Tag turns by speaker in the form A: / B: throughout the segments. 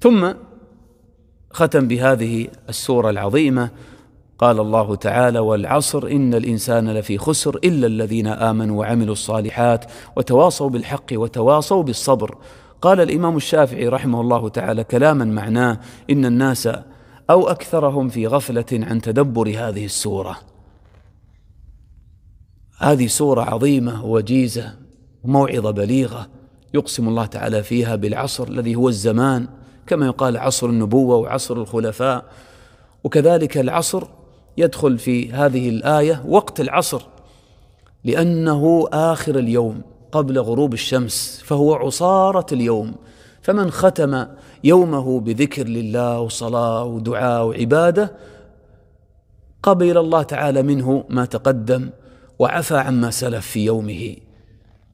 A: ثم ختم بهذه السوره العظيمه قال الله تعالى والعصر ان الانسان لفي خسر الا الذين امنوا وعملوا الصالحات وتواصوا بالحق وتواصوا بالصبر قال الامام الشافعي رحمه الله تعالى كلاما معناه ان الناس او اكثرهم في غفله عن تدبر هذه السوره هذه سوره عظيمه وجيزه وموعظه بليغه يقسم الله تعالى فيها بالعصر الذي هو الزمان كما يقال عصر النبوة وعصر الخلفاء وكذلك العصر يدخل في هذه الآية وقت العصر لأنه آخر اليوم قبل غروب الشمس فهو عصارة اليوم فمن ختم يومه بذكر لله وصلاة ودعاء وعبادة قبل الله تعالى منه ما تقدم وعفى عما سلف في يومه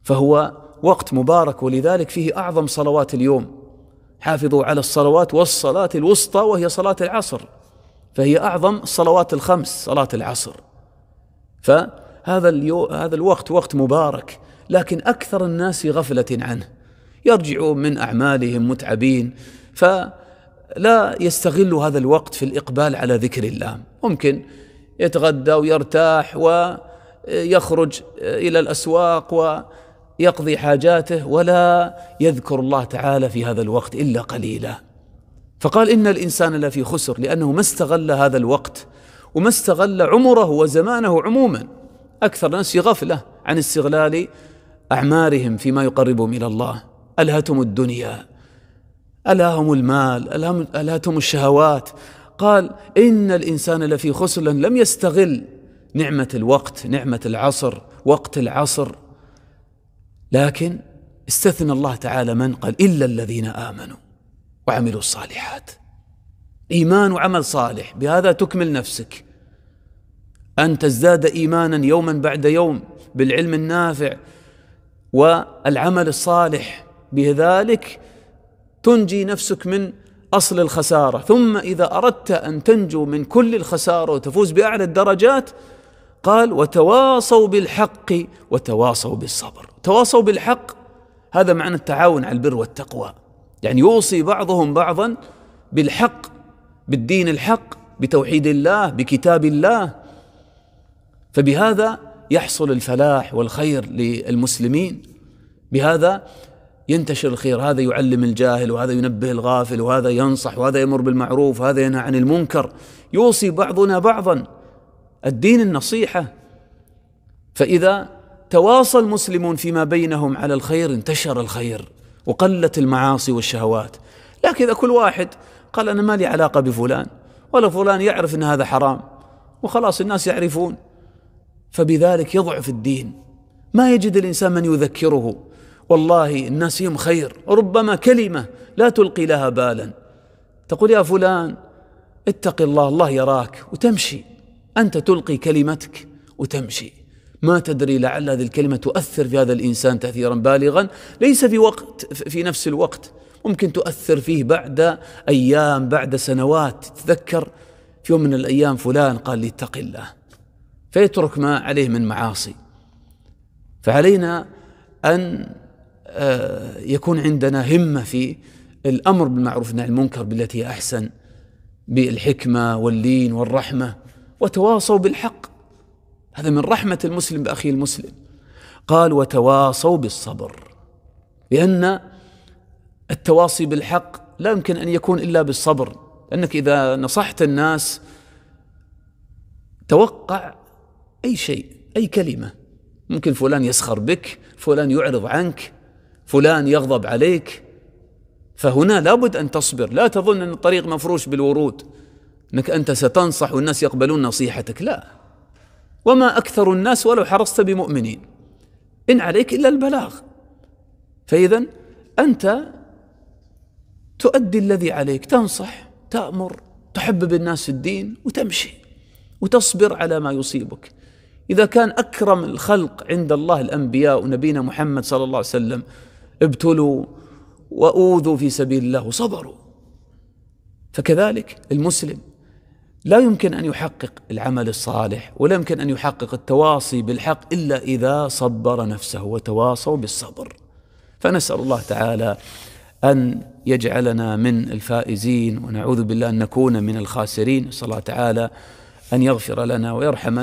A: فهو وقت مبارك ولذلك فيه أعظم صلوات اليوم حافظوا على الصلوات والصلاة الوسطى وهي صلاة العصر فهي أعظم الصلوات الخمس صلاة العصر فهذا اليو هذا الوقت وقت مبارك لكن أكثر الناس غفلة عنه يرجعون من أعمالهم متعبين فلا يستغل هذا الوقت في الإقبال على ذكر الله ممكن يتغدى ويرتاح ويخرج إلى الأسواق و يقضي حاجاته ولا يذكر الله تعالى في هذا الوقت الا قليلا فقال ان الانسان لفي خسر لانه ما استغل هذا الوقت وما استغل عمره وزمانه عموما اكثر الناس في غفله عن استغلال اعمارهم فيما يقربهم الى الله الهتم الدنيا الهم المال الهتم الشهوات قال ان الانسان لفي خسر لم يستغل نعمه الوقت نعمه العصر وقت العصر لكن استثنى الله تعالى من قال إلا الذين آمنوا وعملوا الصالحات إيمان وعمل صالح بهذا تكمل نفسك أن تزداد إيمانا يوما بعد يوم بالعلم النافع والعمل الصالح بذلك تنجي نفسك من أصل الخسارة ثم إذا أردت أن تنجو من كل الخسارة وتفوز بأعلى الدرجات قال وتواصوا بالحق وتواصوا بالصبر تواصوا بالحق هذا معنى التعاون على البر والتقوى يعني يوصي بعضهم بعضا بالحق بالدين الحق بتوحيد الله بكتاب الله فبهذا يحصل الفلاح والخير للمسلمين بهذا ينتشر الخير هذا يعلم الجاهل وهذا ينبه الغافل وهذا ينصح وهذا يمر بالمعروف وهذا ينهى عن المنكر يوصي بعضنا بعضا الدين النصيحه فاذا تواصى المسلمون فيما بينهم على الخير انتشر الخير وقلت المعاصي والشهوات لكن اذا كل واحد قال انا ما لي علاقه بفلان ولا فلان يعرف ان هذا حرام وخلاص الناس يعرفون فبذلك يضعف الدين ما يجد الانسان من يذكره والله الناس يوم خير ربما كلمه لا تلقي لها بالا تقول يا فلان اتق الله الله يراك وتمشي أنت تلقي كلمتك وتمشي ما تدري لعل هذه الكلمة تؤثر في هذا الإنسان تأثيرا بالغا ليس في وقت في نفس الوقت ممكن تؤثر فيه بعد أيام بعد سنوات تتذكر في يوم من الأيام فلان قال لي اتق الله فيترك ما عليه من معاصي فعلينا أن آه، يكون عندنا همة في الأمر بالمعروف والنهي عن المنكر بالتي أحسن بالحكمة واللين والرحمة وتواصوا بالحق هذا من رحمة المسلم بأخيه المسلم قال وتواصوا بالصبر لأن التواصي بالحق لا يمكن أن يكون إلا بالصبر لأنك إذا نصحت الناس توقع أي شيء أي كلمة ممكن فلان يسخر بك فلان يعرض عنك فلان يغضب عليك فهنا لابد أن تصبر لا تظن أن الطريق مفروش بالورود انك انت ستنصح والناس يقبلون نصيحتك لا وما اكثر الناس ولو حرصت بمؤمنين ان عليك الا البلاغ فاذا انت تؤدي الذي عليك تنصح تامر تحبب الناس الدين وتمشي وتصبر على ما يصيبك اذا كان اكرم الخلق عند الله الانبياء ونبينا محمد صلى الله عليه وسلم ابتلوا واوذوا في سبيل الله وصبروا فكذلك المسلم لا يمكن ان يحقق العمل الصالح ولا يمكن ان يحقق التواصي بالحق الا اذا صبر نفسه وتواصوا بالصبر فنسال الله تعالى ان يجعلنا من الفائزين ونعوذ بالله ان نكون من الخاسرين نسال الله تعالى ان يغفر لنا ويرحمنا